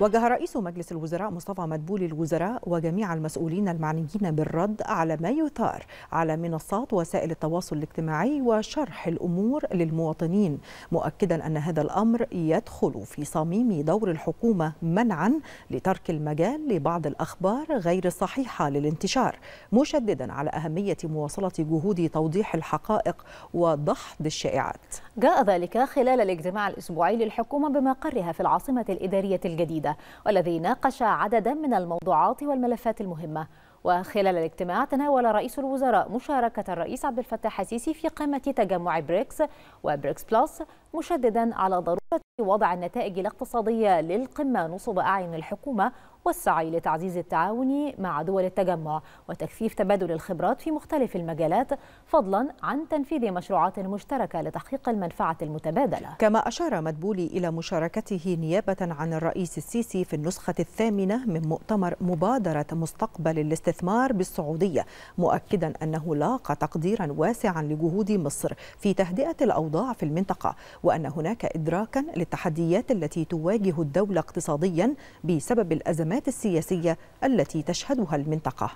وجه رئيس مجلس الوزراء مصطفى مدبول الوزراء وجميع المسؤولين المعنيين بالرد على ما يثار على منصات وسائل التواصل الاجتماعي وشرح الامور للمواطنين مؤكدا ان هذا الامر يدخل في صميم دور الحكومه منعا لترك المجال لبعض الاخبار غير الصحيحه للانتشار مشددا على اهميه مواصله جهود توضيح الحقائق وضحض الشائعات جاء ذلك خلال الاجتماع الاسبوعي للحكومه بمقرها في العاصمه الاداريه الجديده المتحدة والذي ناقش عددا من الموضوعات والملفات المهمة وخلال الاجتماع تناول رئيس الوزراء مشاركة الرئيس عبد الفتاح السيسي في قمة تجمع بريكس وبريكس بلس مشددا على ضرورة وضع النتائج الاقتصادية للقمة نصب أعين الحكومة والسعي لتعزيز التعاون مع دول التجمع وتكثيف تبادل الخبرات في مختلف المجالات فضلا عن تنفيذ مشروعات مشتركة لتحقيق المنفعة المتبادلة كما أشار مدبولي إلى مشاركته نيابة عن الرئيس السيسي في النسخة الثامنة من مؤتمر مبادرة مستقبل الاستثمار بالسعودية مؤكدا أنه لاقى تقديرا واسعا لجهود مصر في تهدئة الأوضاع في المنطقة وأن هناك إدراكا التحديات التي تواجه الدولة اقتصاديا بسبب الأزمات السياسية التي تشهدها المنطقة